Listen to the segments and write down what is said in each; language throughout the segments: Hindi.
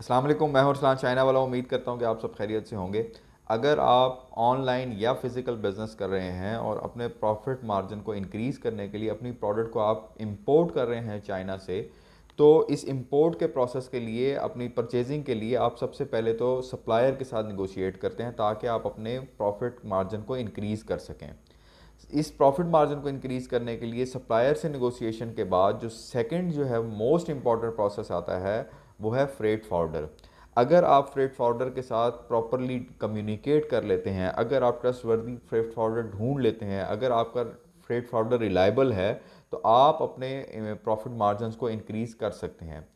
अस्सलाम वालेकुम मैं हरसलान चाइना वाला उम्मीद करता हूँ कि आप सब खैरियत से होंगे अगर आप ऑनलाइन या फिज़िकल बिज़नेस कर रहे हैं और अपने प्रॉफिट मार्जिन को इनक्रीज़ करने के लिए अपनी प्रोडक्ट को आप इंपोर्ट कर रहे हैं चाइना से तो इस इंपोर्ट के प्रोसेस के लिए अपनी परचेजिंग के लिए आप सबसे पहले तो सप्लायर के साथ निगोशिएट करते हैं ताकि आप अपने प्रॉफिट मार्जिन को इनक्रीज़ कर सकें इस प्रॉफिट मार्जिन को इंक्रीज़ करने के लिए सप्लायर से निगोशिएशन के बाद जो सेकंड जो है मोस्ट इम्पॉर्टेंट प्रोसेस आता है वो है फ्रेट फॉर्डर अगर आप फ्रेट फॉर्डर के साथ प्रॉपरली कम्युनिकेट कर लेते हैं अगर आप ट्रस्टवर्दी फ्रेट फॉर्डर ढूंढ लेते हैं अगर आपका फ्रेट फॉर्डर रिलायबल है तो आप अपने प्रॉफिट मार्जन्स को इनक्रीज़ कर सकते हैं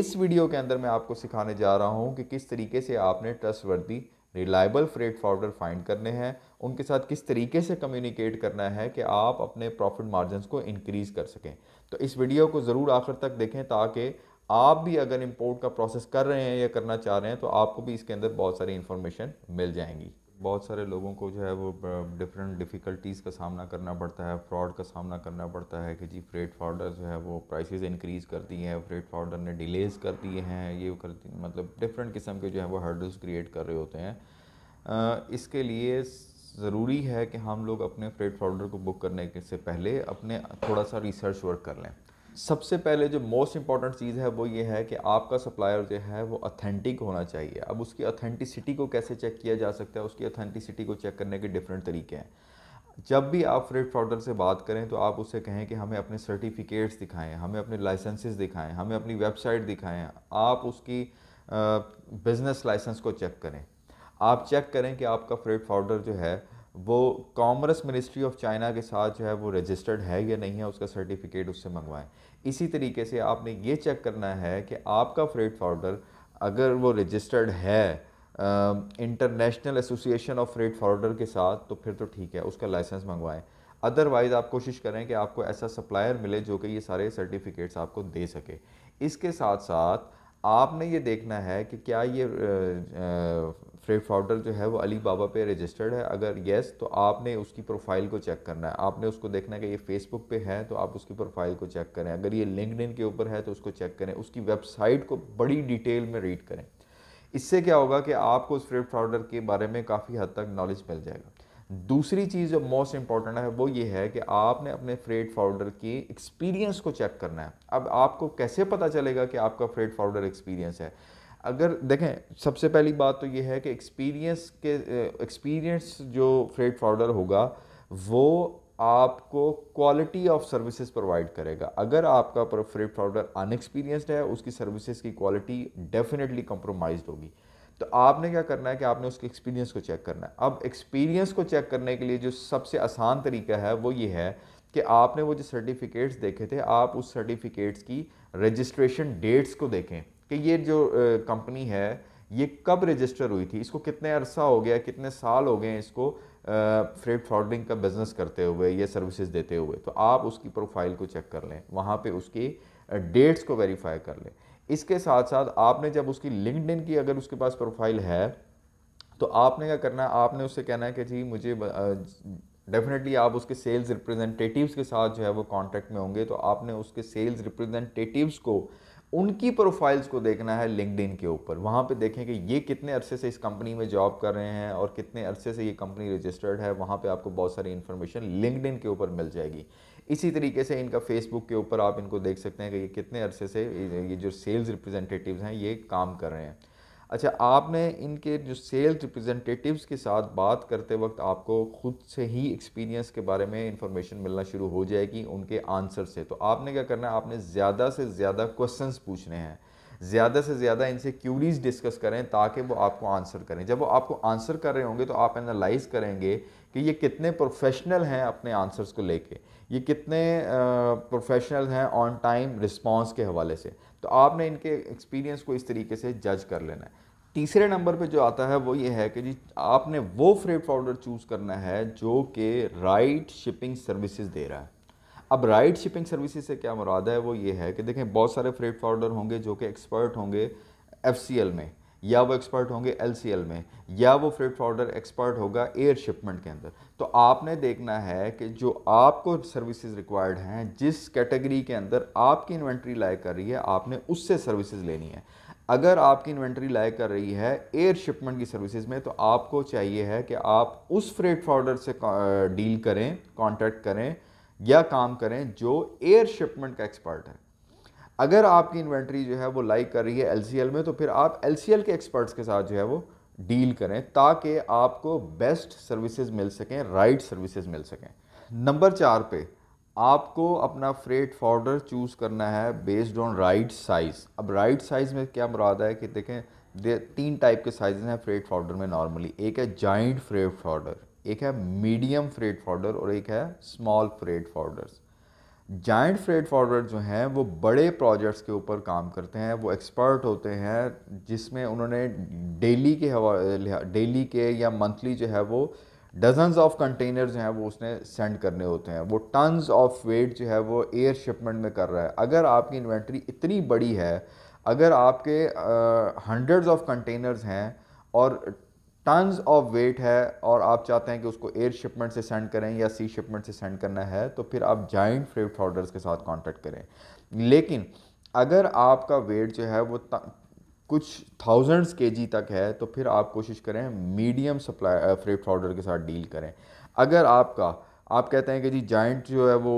इस वीडियो के अंदर मैं आपको सिखाने जा रहा हूँ कि किस तरीके से आपने trustworthy reliable freight forwarder find करने हैं उनके साथ किस तरीके से कम्युनिकेट करना है कि आप अपने प्रॉफिट मार्जन्स को इनक्रीज़ कर सकें तो इस वीडियो को ज़रूर आखिर तक देखें ताकि आप भी अगर इम्पोर्ट का प्रोसेस कर रहे हैं या करना चाह रहे हैं तो आपको भी इसके अंदर बहुत सारी इन्फॉर्मेशन मिल जाएंगी बहुत सारे लोगों को जो है वो डिफरेंट डिफ़िकल्टीज़ का सामना करना पड़ता है फ्रॉड का सामना करना पड़ता है कि जी फ्रेड फॉर्डर जो है वो प्राइसेस इंक्रीज़ कर दिए हैं फ्रेड फॉर्डर ने डिलेज़ कर दिए हैं ये कर मतलब डिफरेंट किस्म के जो है वो हर्डल्स क्रिएट कर रहे होते हैं इसके लिए ज़रूरी है कि हम लोग अपने फ्रेड फॉर्डर को बुक करने से पहले अपने थोड़ा सा रिसर्च वर्क कर लें सबसे पहले जो मोस्ट इंपॉर्टेंट चीज़ है वो ये है कि आपका सप्लायर जो है वो अथेंटिक होना चाहिए अब उसकी अथेंटिसिटी को कैसे चेक किया जा सकता है उसकी अथेंटिसिटी को चेक करने के डिफरेंट तरीके हैं जब भी आप फ्रेड फ्रॉडर से बात करें तो आप उससे कहें कि हमें अपने सर्टिफिकेट्स दिखाएं हमें अपने लाइसेंसेस दिखाएं हमें अपनी वेबसाइट दिखाएं आप उसकी बिज़नेस लाइसेंस को चेक करें आप चेक करें कि आपका फ्रेड फाउडर जो है वो कॉमर्स मिनिस्ट्री ऑफ चाइना के साथ जो है वो रजिस्टर्ड है या नहीं है उसका सर्टिफिकेट उससे मंगवाएं इसी तरीके से आपने ये चेक करना है कि आपका फ्रेट फॉर्डर अगर वो रजिस्टर्ड है international association of freight forwarder के साथ तो फिर तो ठीक है उसका लाइसेंस मंगवाएं अदरवाइज़ आप कोशिश करें कि आपको ऐसा सप्लायर मिले जो कि ये सारे सर्टिफिकेट्स आपको दे सके इसके साथ साथ आपने ये देखना है कि क्या ये फ्रेड फाउडर जो है वो अली बाबा पे रजिस्टर्ड है अगर येस तो आपने उसकी प्रोफाइल को चेक करना है आपने उसको देखना है कि ये फेसबुक पे है तो आप उसकी प्रोफाइल को चेक करें अगर ये लिंकड के ऊपर है तो उसको चेक करें उसकी वेबसाइट को बड़ी डिटेल में रीड करें इससे क्या होगा कि आपको उस फ्रेड फाउडर के बारे में काफ़ी हद तक नॉलेज मिल जाएगा दूसरी चीज़ जो मोस्ट इंपॉर्टेंट है वो ये है कि आपने अपने फ्रेड फॉर्डर की एक्सपीरियंस को चेक करना है अब आपको कैसे पता चलेगा कि आपका फ्रेड फाउडर एक्सपीरियंस है अगर देखें सबसे पहली बात तो ये है कि एक्सपीरियंस के एक्सपीरियंस जो फ्रेड फाउडर होगा वो आपको क्वालिटी ऑफ सर्विसेज प्रोवाइड करेगा अगर आपका फ्रेड फाउडर अनएक्सपीरियंसड है उसकी सर्विसेज की क्वालिटी डेफिनेटली कंप्रोमाइज होगी तो आपने क्या करना है कि आपने उसके एक्सपीरियंस को चेक करना है अब एक्सपीरियंस को चेक करने के लिए जो सबसे आसान तरीका है वो ये है कि आपने वो जो सर्टिफिकेट्स देखे थे आप उस सर्टिफिकेट्स की रजिस्ट्रेशन डेट्स को देखें कि ये जो कंपनी है ये कब रजिस्टर हुई थी इसको कितने अरसा हो गया कितने साल हो गए इसको फ्रेड फ्रॉडिंग का बिज़नेस करते हुए या सर्विसेज देते हुए तो आप उसकी प्रोफाइल को चेक कर लें वहाँ पे उसकी डेट्स को वेरीफाई कर लें इसके साथ साथ आपने जब उसकी लिंकड की अगर उसके पास प्रोफाइल है तो आपने क्या करना है आपने उससे कहना है कि जी मुझे डेफिनेटली आप उसके सेल्स रिप्रेजेंटेटिव्स के साथ जो है वो कांटेक्ट में होंगे तो आपने उसके सेल्स रिप्रेजेंटेटिव्स को उनकी प्रोफाइल्स को देखना है लिंकड के ऊपर वहाँ पे देखें कि ये कितने अरसे से इस कंपनी में जॉब कर रहे हैं और कितने अरसे से ये कंपनी रजिस्टर्ड है वहाँ पे आपको बहुत सारी इन्फॉर्मेशन लिंकड के ऊपर मिल जाएगी इसी तरीके से इनका फेसबुक के ऊपर आप इनको देख सकते हैं कि ये कितने अरसे से ये जो सेल्स रिप्रेजेंटेटिव्स हैं ये काम कर रहे हैं अच्छा आपने इनके जो सेल्स रिप्रेजेंटेटिव्स के साथ बात करते वक्त आपको खुद से ही एक्सपीरियंस के बारे में इंफॉर्मेशन मिलना शुरू हो जाएगी उनके आंसर से तो आपने क्या करना है आपने ज़्यादा से ज़्यादा क्वेश्चंस पूछने हैं ज़्यादा से ज़्यादा इनसे क्यूरीज डिस्कस करें ताकि वो आपको आंसर करें जब वो आपको आंसर कर रहे होंगे तो आप एनालाइज करेंगे कि ये कितने प्रोफेशनल हैं अपने आंसर्स को लेके ये कितने प्रोफेशनल हैं ऑन टाइम रिस्पॉन्स के हवाले से तो आपने इनके एक्सपीरियंस को इस तरीके से जज कर लेना है तीसरे नंबर पे जो आता है वो ये है कि जी आपने वो फ्रेट फॉरवर्डर चूज़ करना है जो कि राइट शिपिंग सर्विसेज दे रहा है अब राइट शिपिंग सर्विसेज से क्या मुराद है वो ये है कि देखें बहुत सारे फ्रेट फॉरवर्डर होंगे जो कि एक्सपर्ट होंगे एफ में या वो एक्सपर्ट होंगे एल में या वो फ्लिप फॉर्डर एक्सपर्ट होगा एयर शिपमेंट के अंदर तो आपने देखना है कि जो आपको सर्विसेज रिक्वायर्ड हैं जिस कैटेगरी के अंदर आपकी इन्वेंट्री लाइक कर रही है आपने उससे सर्विसेज लेनी है अगर आपकी इन्वेंट्री लाइक कर रही है एयर शिपमेंट की सर्विसेज में तो आपको चाहिए है कि आप उस फ्रेट फॉर्डर से डील करें कॉन्टैक्ट करें या काम करें जो एयर शिपमेंट का एक्सपर्ट है अगर आपकी इन्वेंट्री जो है वो लाइक कर रही है एल में तो फिर आप एल के एक्सपर्ट्स के साथ जो है वो डील करें ताकि आपको बेस्ट सर्विसेज मिल सकें राइट सर्विसेज मिल सकें नंबर चार पे आपको अपना फ्रेट फॉर्डर चूज़ करना है बेस्ड ऑन राइट साइज़ अब राइट साइज़ में क्या मुराद है कि देखें दे तीन टाइप के साइज़ हैं फ्रेट फॉर्डर में नॉर्मली एक है जॉइंट फ्रेट फॉर्डर एक है मीडियम फ्रेट फॉर्डर और एक है small freight forwarders giant freight forward जो हैं वो बड़े प्रोजेक्ट्स के ऊपर काम करते हैं वो एक्सपर्ट होते हैं जिसमें उन्होंने डेली के डेली के या मंथली जो है वो डजन्स ऑफ कंटेनर जो हैं वो उसने सेंड करने होते हैं वो टन्स ऑफ वेट जो है वो एयर शिपमेंट में कर रहा है अगर आपकी इन्वेंट्री इतनी बड़ी है अगर आपके हंड्रेड्स ऑफ कंटेनर्स हैं और टन्स ऑफ वेट है और आप चाहते हैं कि उसको एयर शिपमेंट से सेंड करें या सी शिपमेंट से सेंड करना है तो फिर आप जॉइंट फ्रेट फॉर्डर्स के साथ कॉन्टैक्ट करें लेकिन अगर आपका वेट जो है वो कुछ थाउजेंड्स के जी तक है तो फिर आप कोशिश करें मीडियम सप्लाई फ्रेट फॉर्डर के साथ डील करें अगर आपका आप कहते हैं कि जी जाइंट जो है वो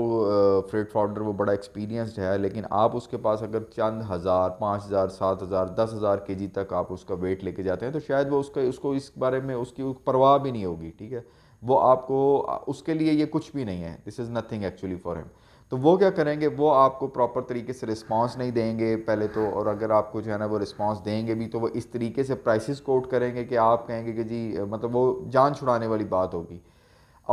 फ्रेट फाउंडर वो बड़ा एक्सपीरियंसड है लेकिन आप उसके पास अगर चंद हज़ार पाँच हज़ार सात हज़ार दस हज़ार के जी तक आप उसका वेट लेके जाते हैं तो शायद वो उसका उसको इस बारे में उसकी परवाह भी नहीं होगी ठीक है वो आपको उसके लिए ये कुछ भी नहीं है this is nothing actually for him तो वो क्या करेंगे वो आपको प्रॉपर तरीके से रिस्पांस नहीं देंगे पहले तो और अगर आपको जो है ना वो रिस्पांस देंगे भी तो वो इस तरीके से प्राइसेस कोट करेंगे कि आप कहेंगे कि जी मतलब वो जान छुड़ाने वाली बात होगी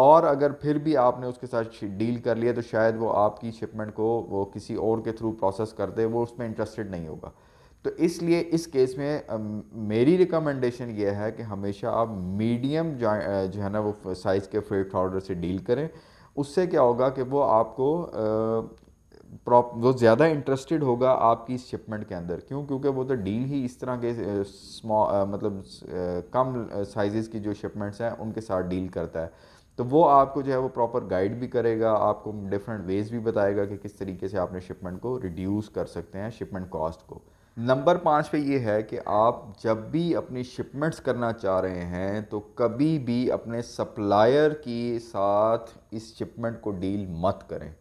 और अगर फिर भी आपने उसके साथ डील कर लिया तो शायद वो आपकी शिपमेंट को वो किसी और के थ्रू प्रोसेस कर दे वो उसमें इंटरेस्टेड नहीं होगा तो इसलिए इस केस में मेरी रिकमेंडेशन ये है कि हमेशा आप मीडियम जो है ना वो साइज़ के फ्रेट फॉर्डर से डील करें उससे क्या होगा कि वो आपको प्रॉप वो ज़्यादा इंटरेस्टेड होगा आपकी शिपमेंट के अंदर क्यों क्योंकि वो तो डील ही इस तरह के स्मॉ मतलब कम साइज़ की जो शिपमेंट्स हैं उनके साथ डील करता है तो वो आपको जो है वो प्रॉपर गाइड भी करेगा आपको डिफरेंट वेज भी बताएगा कि किस तरीके से आपने शिपमेंट को रिड्यूस कर सकते हैं शिपमेंट कॉस्ट को नंबर पाँच पे ये है कि आप जब भी अपनी शिपमेंट्स करना चाह रहे हैं तो कभी भी अपने सप्लायर के साथ इस शिपमेंट को डील मत करें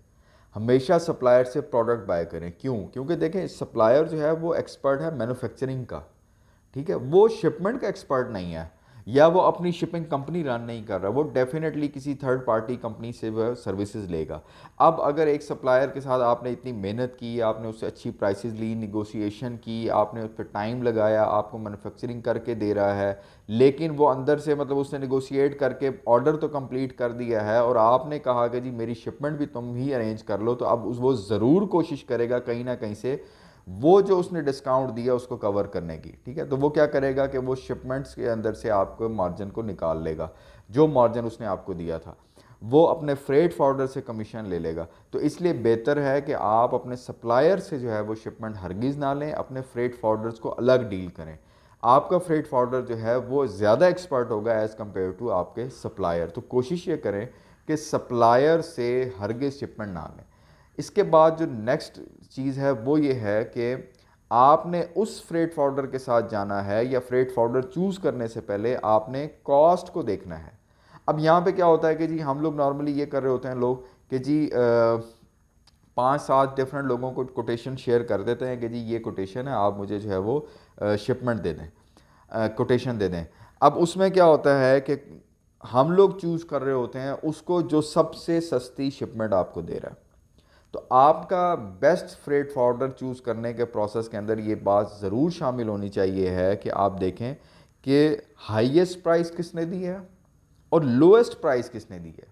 हमेशा सप्लायर से प्रोडक्ट बाय करें क्यों क्योंकि देखें सप्लायर जो है वो एक्सपर्ट है मैन्युफैक्चरिंग का ठीक है वो शिपमेंट का एक्सपर्ट नहीं है या वो अपनी शिपिंग कंपनी रन नहीं कर रहा वो डेफिनेटली किसी थर्ड पार्टी कंपनी से वह सर्विसेज लेगा अब अगर एक सप्लायर के साथ आपने इतनी मेहनत की आपने उससे अच्छी प्राइसेस ली निगोशिएशन की आपने उस पर टाइम लगाया आपको मैनुफेक्चरिंग करके दे रहा है लेकिन वो अंदर से मतलब उसने निगोशिएट करके ऑर्डर तो कंप्लीट कर दिया है और आपने कहा कि जी मेरी शिपमेंट भी तुम ही अरेंज कर लो तो अब वो ज़रूर कोशिश करेगा कहीं ना कहीं से वो जो उसने डिस्काउंट दिया उसको कवर करने की ठीक है तो वो क्या करेगा कि वो शिपमेंट्स के अंदर से आपको मार्जिन को निकाल लेगा जो मार्जिन उसने आपको दिया था वो अपने फ्रेट फॉर्डर से कमीशन ले लेगा तो इसलिए बेहतर है कि आप अपने सप्लायर से जो है वो शिपमेंट हरगिज़ ना लें अपने फ्रेट फॉर्डर्स को अलग डील करें आपका फ्रेट फॉर्डर जो है वो ज़्यादा एक्सपर्ट होगा एज़ कम्पेयर टू आपके सप्लायर तो कोशिश ये करें कि सप्लायर से हरगिज़ शिपमेंट ना लें इसके बाद जो नेक्स्ट चीज़ है वो ये है कि आपने उस फ्रेट फॉर्डर के साथ जाना है या फ्रेट फॉर्डर चूज़ करने से पहले आपने कॉस्ट को देखना है अब यहाँ पे क्या होता है कि जी हम लोग नॉर्मली ये कर रहे होते हैं लोग कि जी पांच सात डिफरेंट लोगों को कोटेशन शेयर कर देते हैं कि जी ये कोटेशन है आप मुझे जो है वो शिपमेंट दे दें कोटेशन दे दें अब उसमें क्या होता है कि हम लोग चूज़ कर रहे होते हैं उसको जो सबसे सस्ती शिपमेंट आपको दे रहा है तो आपका बेस्ट फ्रेट फॉर्डर चूज़ करने के प्रोसेस के अंदर ये बात ज़रूर शामिल होनी चाहिए है कि आप देखें कि हाईएस्ट प्राइस किसने दी है और लोएस्ट प्राइस किसने दी है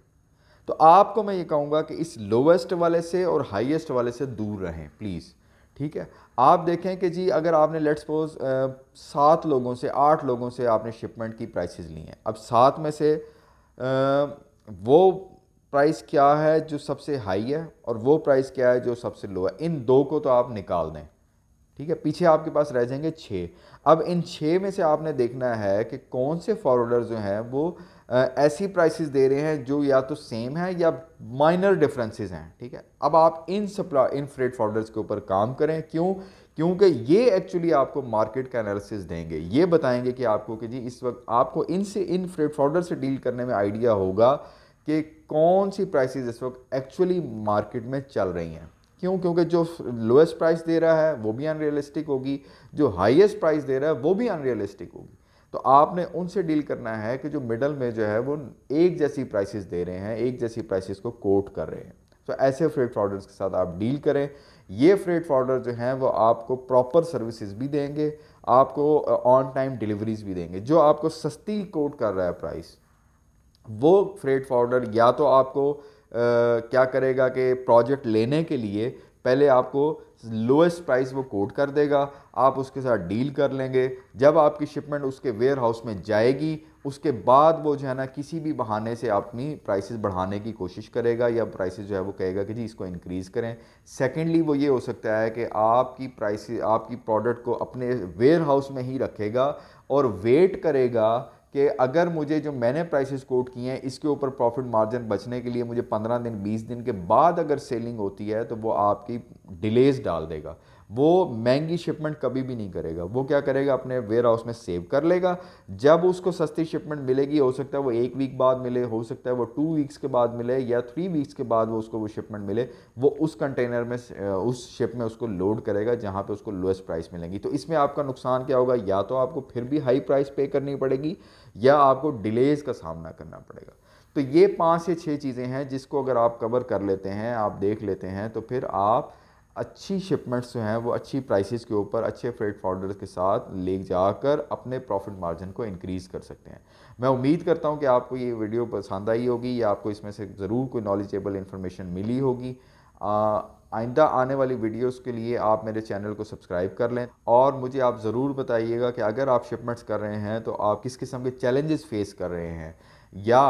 तो आपको मैं ये कहूँगा कि इस लोएस्ट वाले से और हाईएस्ट वाले से दूर रहें प्लीज़ ठीक है आप देखें कि जी अगर आपने लेट सपोज सात लोगों से आठ लोगों से आपने शिपमेंट की प्राइसेस ली हैं अब सात में से आ, वो प्राइस क्या है जो सबसे हाई है और वो प्राइस क्या है जो सबसे लो है इन दो को तो आप निकाल दें ठीक है पीछे आपके पास रह जाएंगे छः अब इन छः में से आपने देखना है कि कौन से फॉरवर्डर जो हैं वो ऐसी प्राइसेस दे रहे हैं जो या तो सेम है या माइनर डिफरेंसेस हैं ठीक है अब आप इन सप्लाई इन फ्रेड फॉरवर्डर्स के ऊपर काम करें क्यों क्योंकि ये एक्चुअली आपको मार्केट का एनालिसिस देंगे ये बताएंगे कि आपको कि जी इस वक्त आपको इनसे इन फ्रेड फॉरवर्डर से डील करने में आइडिया होगा कि कौन सी प्राइसेस इस वक्त एक्चुअली मार्केट में चल रही हैं क्यों क्योंकि जो लोएस्ट प्राइस दे रहा है वो भी अनरियलिस्टिक होगी जो हाईएस्ट प्राइस दे रहा है वो भी अनरियलिस्टिक होगी तो आपने उनसे डील करना है कि जो मिडल में जो है वो एक जैसी प्राइसेस दे रहे हैं एक जैसी प्राइसेस को कोट कर रहे हैं तो ऐसे फ्रेड फॉर्डर्स के साथ आप डील करें ये फ्रेड फॉर्डर जो हैं वो आपको प्रॉपर सर्विसेज भी देंगे आपको ऑन टाइम डिलीवरीज भी देंगे जो आपको सस्ती कोट कर रहा है प्राइस वो फ्रेट फॉरवर्डर या तो आपको आ, क्या करेगा कि प्रोजेक्ट लेने के लिए पहले आपको लोएस्ट प्राइस वो कोट कर देगा आप उसके साथ डील कर लेंगे जब आपकी शिपमेंट उसके वेयर हाउस में जाएगी उसके बाद वो जो है ना किसी भी बहाने से अपनी प्राइसेस बढ़ाने की कोशिश करेगा या प्राइसेस जो है वो कहेगा कि जी इसको इंक्रीज़ करें सेकेंडली वो ये हो सकता है कि आपकी प्राइस आपकी प्रोडक्ट को अपने वेयर हाउस में ही रखेगा और वेट करेगा कि अगर मुझे जो मैंने प्राइसेस कोट किए हैं इसके ऊपर प्रॉफिट मार्जिन बचने के लिए मुझे 15 दिन 20 दिन के बाद अगर सेलिंग होती है तो वो आपकी डिलेज डाल देगा वो महंगी शिपमेंट कभी भी नहीं करेगा वो क्या करेगा अपने वेयर हाउस में सेव कर लेगा जब उसको सस्ती शिपमेंट मिलेगी हो सकता है वो एक वीक बाद मिले हो सकता है वो टू वीक्स के बाद मिले या थ्री वीक्स के बाद वो उसको वो शिपमेंट मिले वो उस कंटेनर में उस शिप में उसको लोड करेगा जहाँ पर उसको लोएस्ट प्राइस मिलेंगी तो इसमें आपका नुकसान क्या होगा या तो आपको फिर भी हाई प्राइस पे करनी पड़ेगी या आपको डिलेज़ का सामना करना पड़ेगा तो ये पाँच से छः चीज़ें हैं जिसको अगर आप कवर कर लेते हैं आप देख लेते हैं तो फिर आप अच्छी शिपमेंट्स जो हैं वो अच्छी प्राइसेस के ऊपर अच्छे फ्रेट फॉर्डर के साथ ले जाकर अपने प्रॉफिट मार्जिन को इंक्रीज़ कर सकते हैं मैं उम्मीद करता हूँ कि आपको ये वीडियो पसंद आई होगी या आपको इसमें से ज़रूर कोई नॉलेजेबल इन्फॉर्मेशन मिली होगी आइंदा आने वाली वीडियोस के लिए आप मेरे चैनल को सब्सक्राइब कर लें और मुझे आप ज़रूर बताइएगा कि अगर आप शिपमेंट्स कर रहे हैं तो आप किस किस्म के चैलेंजेस फेस कर रहे हैं या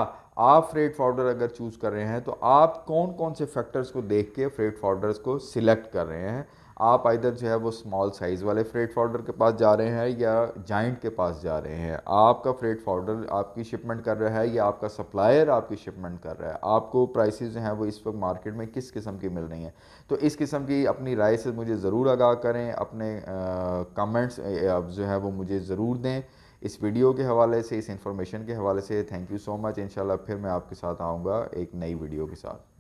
आप फ्रेट फॉर्डर अगर चूज़ कर रहे हैं तो आप कौन कौन से फैक्टर्स को देख के फ्रेट फॉर्डर्स को सिलेक्ट कर रहे हैं आप इधर जो है वो स्मॉल साइज़ वाले फ्रेट फॉर्डर के पास जा रहे हैं या जाइंट के पास जा रहे हैं आपका फ्रेट फॉर्डर आपकी शिपमेंट कर रहा है या आपका सप्लायर आपकी शिपमेंट कर रहा है आपको प्राइसेस जो हैं वो इस वक्त मार्केट में किस किस्म की मिल रही हैं तो इस किस्म की अपनी राय से मुझे ज़रूर आगाह करें अपने कमेंट्स जो है वो मुझे ज़रूर दें इस वीडियो के हवाले से इस इन्फॉर्मेशन के हवाले से थैंक यू सो मच इनशाला फिर मैं आपके साथ आऊँगा एक नई वीडियो के साथ